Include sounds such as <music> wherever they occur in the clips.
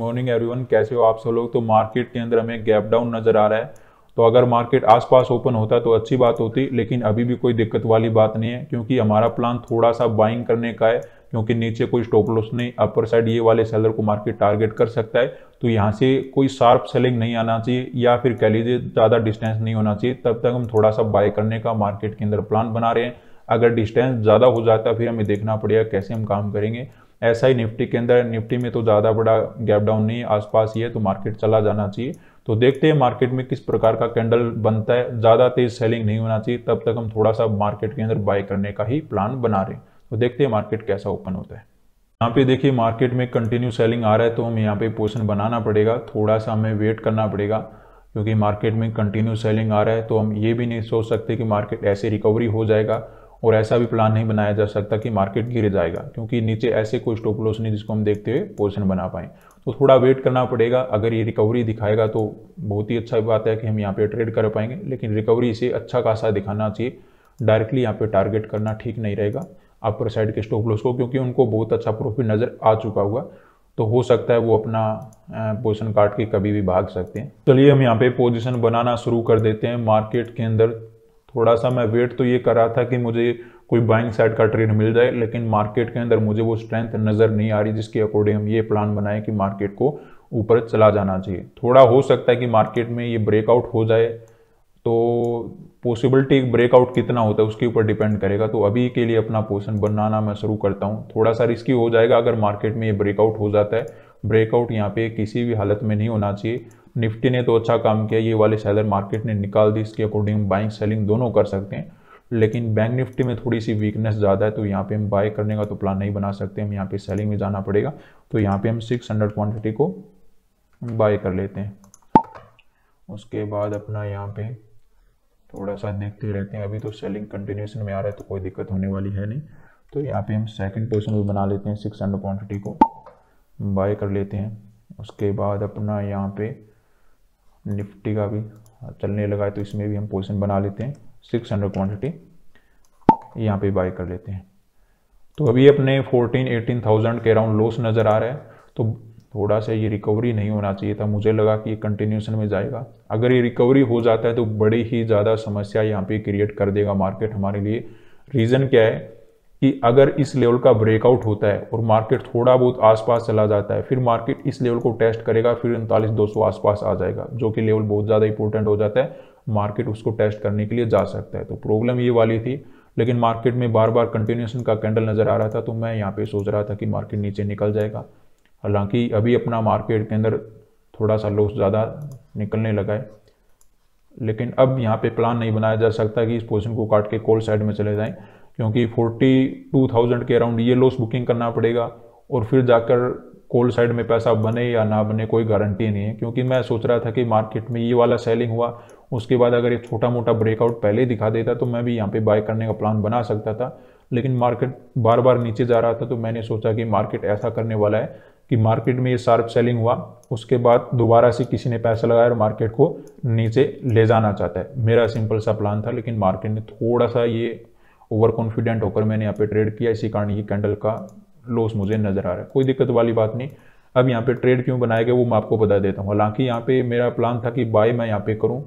morning everyone कैसे हो आप सब लोग तो मार्केट के अंदर हमें गैप डाउन नज़र आ रहा है तो अगर मार्केट आसपास ओपन होता तो अच्छी बात होती लेकिन अभी भी कोई दिक्कत वाली बात नहीं है क्योंकि हमारा प्लान थोड़ा सा बाइंग करने का है क्योंकि नीचे कोई स्टॉप लॉस नहीं अपर साइड ये वाले सेलर को मार्केट टारगेट कर सकता है तो यहाँ से कोई शार्प सेलिंग नहीं आना चाहिए या फिर कह लीजिए ज़्यादा डिस्टेंस नहीं होना चाहिए तब तक हम थोड़ा सा बाय करने का मार्केट के अंदर प्लान बना रहे हैं अगर डिस्टेंस ज़्यादा हो जाता है फिर हमें देखना पड़ेगा कैसे हम काम करेंगे ऐसा ही निफ्टी के अंदर निफ्टी में तो ज़्यादा बड़ा गैप डाउन नहीं है आसपास ही है तो मार्केट चला जाना चाहिए तो देखते हैं मार्केट में किस प्रकार का कैंडल बनता है ज़्यादा तेज सेलिंग नहीं होना चाहिए तब तक हम थोड़ा सा मार्केट के अंदर बाय करने का ही प्लान बना रहे हैं तो देखते हैं मार्केट कैसा ओपन होता है यहाँ पे देखिए मार्केट में कंटिन्यू सेलिंग आ रहा है तो हमें यहाँ पे पोजिशन बनाना पड़ेगा थोड़ा सा हमें वेट करना पड़ेगा क्योंकि मार्केट में कंटिन्यू सेलिंग आ रहा है तो हम ये भी नहीं सोच सकते कि मार्केट ऐसे रिकवरी हो जाएगा और ऐसा भी प्लान नहीं बनाया जा सकता कि मार्केट गिर जाएगा क्योंकि नीचे ऐसे कोई स्टॉप लॉस नहीं जिसको हम देखते हुए पोजिशन बना पाए तो थोड़ा वेट करना पड़ेगा अगर ये रिकवरी दिखाएगा तो बहुत ही अच्छा बात है कि हम यहाँ पे ट्रेड कर पाएंगे लेकिन रिकवरी से अच्छा खासा दिखाना चाहिए डायरेक्टली यहाँ पे टारगेट करना ठीक नहीं रहेगा अपर साइड के स्टॉप लॉस को क्योंकि उनको बहुत अच्छा प्रॉफिट नज़र आ चुका हुआ तो हो सकता है वो अपना पोजिशन काट के कभी भी भाग सकते हैं चलिए हम यहाँ पे पोजिशन बनाना शुरू कर देते हैं मार्केट के अंदर थोड़ा सा मैं वेट तो ये कर रहा था कि मुझे कोई बाइंग साइड का ट्रेड मिल जाए लेकिन मार्केट के अंदर मुझे वो स्ट्रेंथ नज़र नहीं आ रही जिसके अकॉर्डिंग हम ये प्लान बनाए कि मार्केट को ऊपर चला जाना चाहिए थोड़ा हो सकता है कि मार्केट में ये ब्रेकआउट हो जाए तो पॉसिबिलिटी ब्रेकआउट कितना होता है उसके ऊपर डिपेंड करेगा तो अभी के लिए अपना पोर्सन बनाना मैं शुरू करता हूँ थोड़ा सा रिस्की हो जाएगा अगर मार्केट में ये ब्रेकआउट हो जाता है ब्रेकआउट यहाँ पे किसी भी हालत में नहीं होना चाहिए निफ्टी ने तो अच्छा काम किया ये वाले सेलर मार्केट ने निकाल दी इसके अकॉर्डिंग बाइंग सेलिंग दोनों कर सकते हैं लेकिन बैंक निफ्टी में थोड़ी सी वीकनेस ज़्यादा है तो यहाँ पे हम बाय करने का तो प्लान नहीं बना सकते हम यहाँ पे सेलिंग में जाना पड़ेगा तो यहाँ पे हम 600 क्वांटिटी को बाय कर लेते हैं उसके बाद अपना यहाँ पे थोड़ा सा देखते रहते हैं अभी तो सेलिंग कंटिन्यूशन में आ रहा है तो कोई दिक्कत होने वाली है नहीं तो यहाँ पे हम सेकेंड पोजिशन भी बना लेते हैं सिक्स हंड्रेड क्वान्टिटी को बाय कर लेते हैं उसके बाद अपना यहाँ पे निफ्टी का भी चलने लगा है तो इसमें भी हम पोजिशन बना लेते हैं सिक्स हंड्रेड क्वान्टिटी यहाँ पर बाई कर लेते हैं तो अभी अपने फोर्टीन एटीन थाउजेंड के अराउंड लॉस नज़र आ रहा है तो थोड़ा सा ये रिकवरी नहीं होना चाहिए था मुझे लगा कि ये कंटिन्यूशन में जाएगा अगर ये रिकवरी हो जाता है तो बड़ी ही ज़्यादा समस्या यहाँ पे क्रिएट कर देगा मार्केट हमारे लिए रीज़न क्या है कि अगर इस लेवल का ब्रेकआउट होता है और मार्केट थोड़ा बहुत आसपास चला जाता है फिर मार्केट इस लेवल को टेस्ट करेगा फिर उनतालीस दो सौ आसपास आ जाएगा जो कि लेवल बहुत ज़्यादा इंपॉर्टेंट हो जाता है मार्केट उसको टेस्ट करने के लिए जा सकता है तो प्रॉब्लम ये वाली थी लेकिन मार्केट में बार बार कंटिन्यूशन का कैंडल नज़र आ रहा था तो मैं यहाँ पे सोच रहा था कि मार्केट नीचे निकल जाएगा हालांकि अभी अपना मार्केट के अंदर थोड़ा सा लॉस ज़्यादा निकलने लगा है लेकिन अब यहाँ पे प्लान नहीं बनाया जा सकता कि इस पोजीशन को काट के कोल साइड में चले जाएं क्योंकि 42,000 के अराउंड ये लॉस बुकिंग करना पड़ेगा और फिर जाकर कोल साइड में पैसा बने या ना बने कोई गारंटी नहीं है क्योंकि मैं सोच रहा था कि मार्केट में ये वाला सेलिंग हुआ उसके बाद अगर ये छोटा मोटा ब्रेकआउट पहले दिखा देता तो मैं भी यहाँ पे बाय करने का प्लान बना सकता था लेकिन मार्केट बार बार नीचे जा रहा था तो मैंने सोचा कि मार्केट ऐसा करने वाला है कि मार्केट में ये शार्प सेलिंग हुआ उसके बाद दोबारा से किसी ने पैसा लगाया और मार्केट को नीचे ले जाना चाहता है मेरा सिंपल सा प्लान था लेकिन मार्केट ने थोड़ा सा ये ओवर कॉन्फिडेंट होकर मैंने यहाँ पे ट्रेड किया इसी कारण ये कैंडल का लॉस मुझे नज़र आ रहा है कोई दिक्कत वाली बात नहीं अब यहाँ पे ट्रेड क्यों बनाया गया वो मैं आपको बता देता हूँ हालांकि यहाँ पे मेरा प्लान था कि बाय मैं यहाँ पे करूँ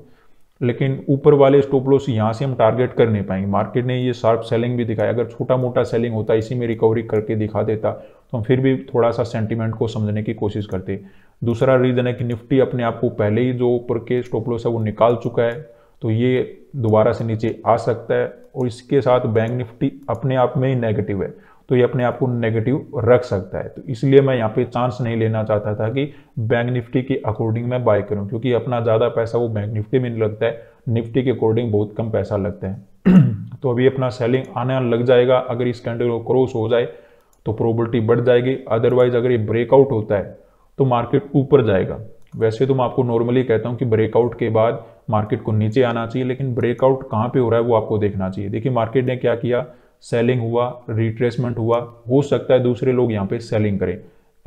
लेकिन ऊपर वाले स्टॉप लॉस यहाँ से हम टारगेट कर नहीं पाएंगे मार्केट ने ये शार्प सेलिंग भी दिखाई अगर छोटा मोटा सेलिंग होता इसी में रिकवरी करके दिखा देता तो हम फिर भी थोड़ा सा सेंटिमेंट को समझने की कोशिश करते दूसरा रीज़न है कि निफ्टी अपने आप को पहले ही जो ऊपर के स्टॉप लॉस है वो निकाल चुका है तो ये दोबारा से नीचे आ सकता है और इसके साथ बैंक निफ्टी अपने आप में ही नेगेटिव है तो ये अपने आप को नेगेटिव रख सकता है तो इसलिए मैं यहाँ पे चांस नहीं लेना चाहता था कि बैंक निफ्टी के अकॉर्डिंग मैं बाय करूँ क्योंकि अपना ज़्यादा पैसा वो बैंक निफ्टी में नहीं लगता है निफ्टी के अकॉर्डिंग बहुत कम पैसा लगता है <clears throat> तो अभी अपना सेलिंग आने लग जाएगा अगर इस कैंडल को क्रॉस हो जाए तो प्रोबलिटी बढ़ जाएगी अदरवाइज अगर ये ब्रेकआउट होता है तो मार्केट ऊपर जाएगा वैसे तो मैं आपको नॉर्मली कहता हूँ कि ब्रेकआउट के बाद मार्केट को नीचे आना चाहिए लेकिन ब्रेकआउट कहाँ पे हो रहा है वो आपको देखना चाहिए देखिए मार्केट ने क्या किया सेलिंग हुआ रिट्रेसमेंट हुआ हो सकता है दूसरे लोग यहाँ पे सेलिंग करें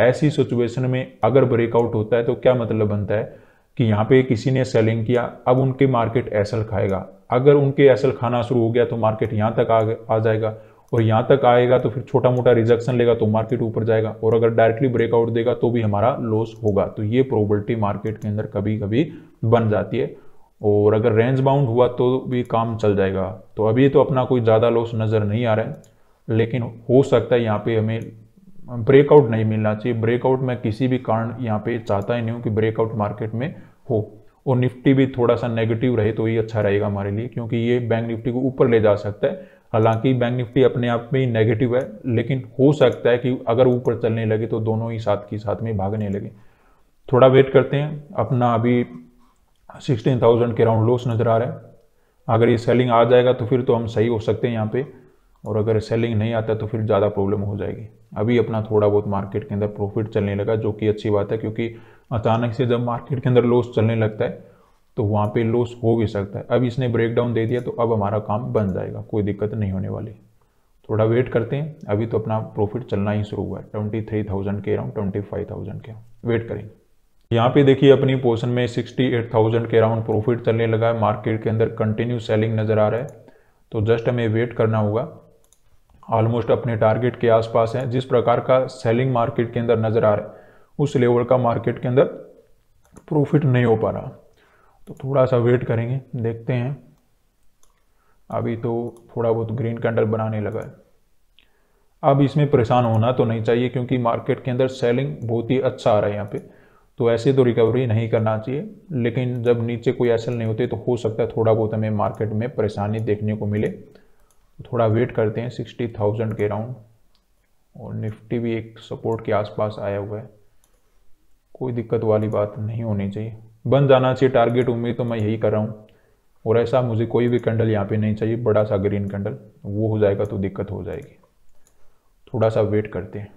ऐसी सिचुएशन में अगर ब्रेकआउट होता है तो क्या मतलब बनता है कि यहाँ पे किसी ने सेलिंग किया अब उनके मार्केट एसल खाएगा अगर उनके एसल खाना शुरू हो गया तो मार्केट यहाँ तक आ, आ जाएगा और यहाँ तक आएगा तो फिर छोटा मोटा रिजेक्शन लेगा तो मार्केट ऊपर जाएगा और अगर डायरेक्टली ब्रेकआउट देगा तो भी हमारा लॉस होगा तो ये प्रोबेबिलिटी मार्केट के अंदर कभी कभी बन जाती है और अगर रेंज बाउंड हुआ तो भी काम चल जाएगा तो अभी तो अपना कोई ज़्यादा लॉस नज़र नहीं आ रहा है लेकिन हो सकता है यहाँ पे हमें ब्रेकआउट नहीं मिलना चाहिए ब्रेकआउट मैं किसी भी कारण यहाँ पे चाहता ही नहीं हूँ कि ब्रेकआउट मार्केट में हो और निफ्टी भी थोड़ा सा नेगेटिव रहे तो ये अच्छा रहेगा हमारे लिए क्योंकि ये बैंक निफ्टी को ऊपर ले जा सकता है हालांकि बैंक निफ्टी अपने आप में ही नेगेटिव है लेकिन हो सकता है कि अगर ऊपर चलने लगे तो दोनों ही साथ के साथ में भागने लगे थोड़ा वेट करते हैं अपना अभी सिक्सटीन थाउजेंड के राउंड लॉस नज़र आ रहा है अगर ये सेलिंग आ जाएगा तो फिर तो हम सही हो सकते हैं यहाँ पे और अगर सेलिंग नहीं आता तो फिर ज़्यादा प्रॉब्लम हो जाएगी अभी अपना थोड़ा बहुत मार्केट के अंदर प्रॉफिट चलने लगा जो कि अच्छी बात है क्योंकि अचानक से जब मार्केट के अंदर लॉस चलने लगता है तो वहाँ पे लॉस हो भी सकता है अब इसने ब्रेकडाउन दे दिया तो अब हमारा काम बन जाएगा कोई दिक्कत नहीं होने वाली थोड़ा वेट करते हैं अभी तो अपना प्रॉफिट चलना ही शुरू हुआ है ट्वेंटी थ्री थाउजेंड के अराउंड ट्वेंटी फाइव थाउजेंड के वेट करेंगे यहाँ पे देखिए अपनी पोर्शन में सिक्सटी एट थाउजेंड के अराउंड प्रॉफिट चलने लगा है मार्केट के अंदर कंटिन्यू सेलिंग नज़र आ रहा है तो जस्ट हमें वेट करना होगा ऑलमोस्ट अपने टारगेट के आसपास है जिस प्रकार का सेलिंग मार्केट के अंदर नज़र आ रहा है उस लेवल का मार्केट के अंदर प्रॉफिट नहीं हो पा रहा तो थोड़ा सा वेट करेंगे देखते हैं अभी तो थोड़ा बहुत ग्रीन कैंडल बनाने लगा है अब इसमें परेशान होना तो नहीं चाहिए क्योंकि मार्केट के अंदर सेलिंग बहुत ही अच्छा आ रहा है यहाँ पे तो ऐसे तो रिकवरी नहीं करना चाहिए लेकिन जब नीचे कोई एसल नहीं होते तो हो सकता है थोड़ा बहुत हमें मार्केट में परेशानी देखने को मिले थोड़ा वेट करते हैं सिक्सटी थाउजेंड के राउंड और निफ्टी भी एक सपोर्ट के आसपास आया हुआ है कोई दिक्कत वाली बात नहीं होनी चाहिए बन जाना चाहिए टारगेट उम्मीद तो मैं यही कर रहा हूँ और ऐसा मुझे कोई भी कैंडल यहाँ पे नहीं चाहिए बड़ा सा ग्रीन कैंडल वो हो जाएगा तो दिक्कत हो जाएगी थोड़ा सा वेट करते हैं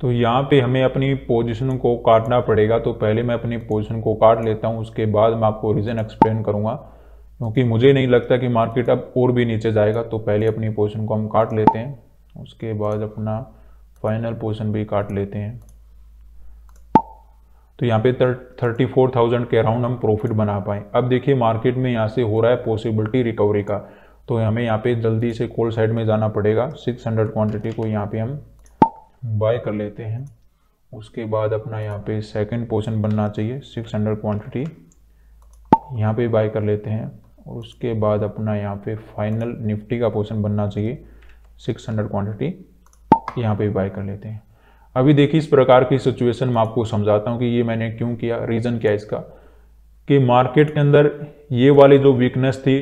तो यहाँ पे हमें अपनी पोजीशन को काटना पड़ेगा तो पहले मैं अपनी पोजीशन को काट लेता हूँ उसके बाद मैं आपको रीज़न एक्सप्लेन करूँगा क्योंकि मुझे नहीं लगता कि मार्केट अब और भी नीचे जाएगा तो पहले अपनी पोजिशन को हम काट लेते हैं उसके बाद अपना फाइनल पोजिशन भी काट लेते हैं तो यहाँ पे थर्टी फोर थाउजेंड के अराउंड हम प्रॉफिट बना पाए अब देखिए मार्केट में यहाँ से हो रहा है पॉसिबिलिटी रिकवरी का तो हमें यहाँ पे जल्दी से कोल साइड में जाना पड़ेगा 600 क्वांटिटी को यहाँ पे हम बाय कर लेते हैं उसके बाद अपना यहाँ पे सेकंड पोर्शन बनना चाहिए 600 क्वांटिटी यहाँ पे बाय कर लेते हैं और उसके बाद अपना यहाँ पे फाइनल निफ्टी का पोर्शन बनना चाहिए 600 क्वांटिटी यहाँ पे बाय कर लेते हैं अभी देखिए इस प्रकार की सिचुएशन में आपको समझाता हूँ कि ये मैंने क्यों किया रीज़न क्या है इसका कि मार्केट के अंदर ये वाली जो वीकनेस थी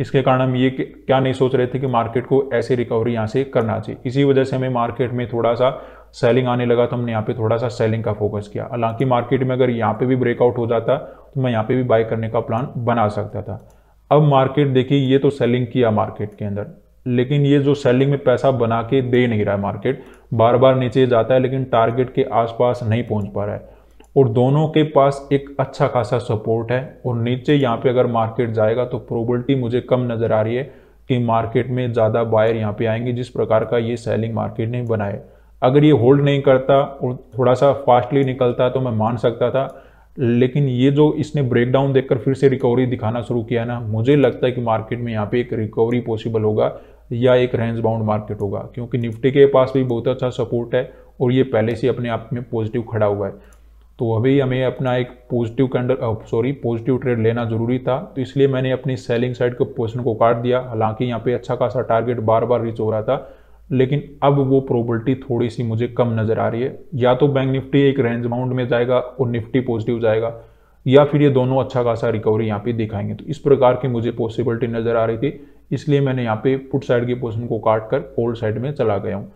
इसके कारण हम ये क्या नहीं सोच रहे थे कि मार्केट को ऐसे रिकवरी यहाँ से करना चाहिए इसी वजह से हमें मार्केट में थोड़ा सा सेलिंग आने लगा तो हमने यहाँ पे थोड़ा सा सेलिंग का फोकस किया हालांकि मार्केट में अगर यहाँ पे भी ब्रेकआउट हो जाता तो मैं यहाँ पे भी बाय करने का प्लान बना सकता था अब मार्केट देखिए ये तो सेलिंग किया मार्केट के अंदर लेकिन ये जो सेलिंग में पैसा बना के दे नहीं रहा है मार्केट बार बार नीचे जाता है लेकिन टारगेट के आसपास नहीं पहुंच पा रहा है और दोनों के पास एक अच्छा खासा सपोर्ट है और नीचे यहाँ पे अगर मार्केट जाएगा तो प्रोबेबिलिटी मुझे कम नज़र आ रही है कि मार्केट में ज़्यादा बायर यहाँ पे आएंगे जिस प्रकार का ये सेलिंग मार्केट ने बनाए अगर ये होल्ड नहीं करता और थोड़ा सा फास्टली निकलता तो मैं मान सकता था लेकिन ये जो इसने ब्रेकडाउन देखकर फिर से रिकवरी दिखाना शुरू किया ना मुझे लगता है कि मार्केट में यहाँ पे एक रिकवरी पॉसिबल होगा या एक रेंज बाउंड मार्केट होगा क्योंकि निफ्टी के पास भी बहुत अच्छा सपोर्ट है और ये पहले से अपने आप में पॉजिटिव खड़ा हुआ है तो अभी हमें अपना एक positive candle sorry positive trade लेना जरूरी था तो इसलिए मैंने अपनी सेलिंग साइड के पोजिशन को काट दिया हालांकि यहाँ पे अच्छा खासा टारगेट बार बार रीच हो रहा था लेकिन अब वो प्रोबेबिलिटी थोड़ी सी मुझे कम नज़र आ रही है या तो बैंक निफ्टी एक रेंज बाउंड में जाएगा और निफ्टी पॉजिटिव जाएगा या फिर ये दोनों अच्छा खासा रिकवरी यहाँ पे दिखाएंगे तो इस प्रकार की मुझे पॉसिबिलिटी नज़र आ रही थी इसलिए मैंने यहाँ पे पुट साइड की पोजिशन को काट कर कोल्ड साइड में चला गया हूँ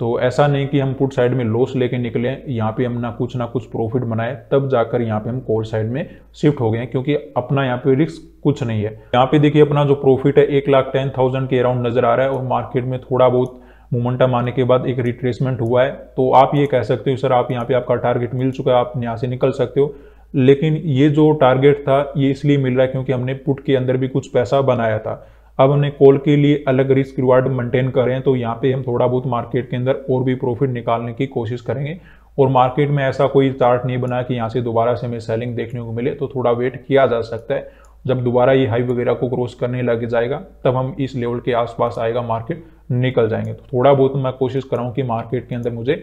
तो ऐसा नहीं कि हम पुट साइड में लॉस लेके निकले यहाँ पे हम ना कुछ ना कुछ प्रॉफिट बनाए तब जाकर यहाँ पे हम कोल्ड साइड में शिफ्ट हो गए हैं क्योंकि अपना यहाँ पे रिस्क कुछ नहीं है यहाँ पे देखिए अपना जो प्रॉफिट है एक लाख टेन थाउजेंड के अराउंड नजर आ रहा है और मार्केट में थोड़ा बहुत मोमेंटम आने के बाद एक रिट्रेसमेंट हुआ है तो आप ये कह सकते हो सर आप यहाँ पे आपका टारगेट मिल चुका है आप यहाँ से निकल सकते हो लेकिन ये जो टारगेट था ये इसलिए मिल रहा है क्योंकि हमने पुट के अंदर भी कुछ पैसा बनाया था अब हमने कॉल के लिए अलग रिस्क रिवार्ड मेंटेन करें तो यहाँ पे हम थोड़ा बहुत मार्केट के अंदर और भी प्रॉफिट निकालने की कोशिश करेंगे और मार्केट में ऐसा कोई चार्ट नहीं बना कि यहाँ से दोबारा से हमें सेलिंग देखने को मिले तो थोड़ा वेट किया जा सकता है जब दोबारा ये हाई वगैरह को क्रॉस करने लग जाएगा तब हम इस लेवल के आसपास आएगा मार्केट निकल जाएंगे तो थोड़ा बहुत मैं कोशिश कर रहा हूँ कि मार्केट के अंदर मुझे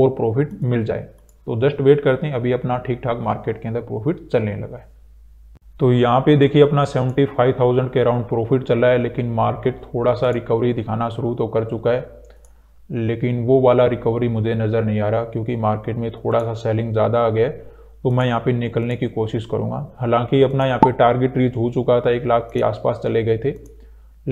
और प्रॉफिट मिल जाए तो जस्ट वेट करते हैं अभी अपना ठीक ठाक मार्केट के अंदर प्रॉफिट चलने लगा है तो यहाँ पे देखिए अपना 75,000 के अराउंड प्रॉफिट चल रहा है लेकिन मार्केट थोड़ा सा रिकवरी दिखाना शुरू तो कर चुका है लेकिन वो वाला रिकवरी मुझे नज़र नहीं आ रहा क्योंकि मार्केट में थोड़ा सा सेलिंग ज़्यादा आ गया तो मैं यहाँ पे निकलने की कोशिश करूँगा हालांकि अपना यहाँ पे टारगेट रीच हो चुका था एक लाख के आसपास चले गए थे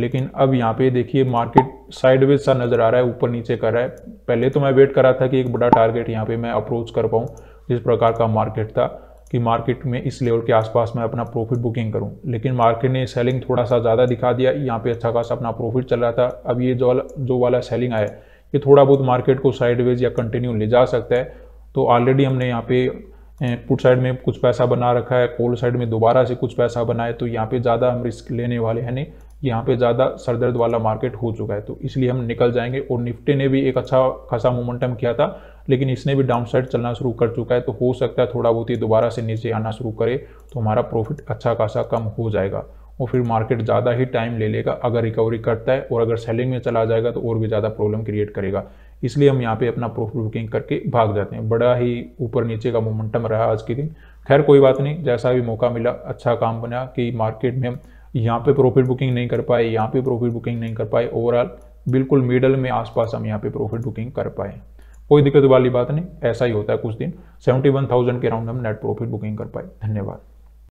लेकिन अब यहाँ पे देखिए मार्केट साइडवेज सा नज़र आ रहा है ऊपर नीचे कर रहा है पहले तो मैं वेट कर रहा था कि एक बड़ा टारगेट यहाँ पे मैं अप्रोच कर पाऊँ जिस प्रकार का मार्केट था कि मार्केट में इस लेवल के आसपास मैं अपना प्रॉफिट बुकिंग करूं लेकिन मार्केट ने सेलिंग थोड़ा सा ज़्यादा दिखा दिया यहाँ पे अच्छा खासा अपना प्रॉफिट चल रहा था अब ये जो वाला जो वाला सेलिंग आया ये थोड़ा बहुत मार्केट को साइडवेज या कंटिन्यू ले जा सकता है तो ऑलरेडी हमने यहाँ पे पुट साइड में कुछ पैसा बना रखा है कोल साइड में दोबारा से कुछ पैसा बनाए तो यहाँ पे ज़्यादा हम रिस्क लेने वाले हैं नहीं यहाँ पे ज़्यादा सरदर्द वाला मार्केट हो चुका है तो इसलिए हम निकल जाएंगे और निफ्टी ने भी एक अच्छा खासा मोमेंटम किया था लेकिन इसने भी डाउन साइड चलना शुरू कर चुका है तो हो सकता है थोड़ा बहुत ही दोबारा से नीचे आना शुरू करे तो हमारा प्रॉफिट अच्छा खासा कम हो जाएगा और फिर मार्केट ज़्यादा ही टाइम ले लेगा अगर रिकवरी करता है और अगर सेलिंग में चला जाएगा तो और भी ज़्यादा प्रॉब्लम क्रिएट करेगा इसलिए हम यहाँ पे अपना प्रॉफिट बुकिंग करके भाग जाते हैं बड़ा ही ऊपर नीचे का मोमेंटम रहा आज के दिन खैर कोई बात नहीं जैसा भी मौका मिला अच्छा काम बना कि मार्केट में हम यहाँ पर प्रॉफिट बुकिंग नहीं कर पाए यहाँ पर प्रॉफिट बुकिंग नहीं कर पाए ओवरऑल बिल्कुल मिडल में आसपास हम यहाँ पर प्रॉफिट बुकिंग कर पाए कोई दिक्कत वाली बात नहीं ऐसा ही होता है कुछ दिन सेवेंटी वन थाउजेंड के अराउंड हम नेट प्रॉफिट बुकिंग कर पाए धन्यवाद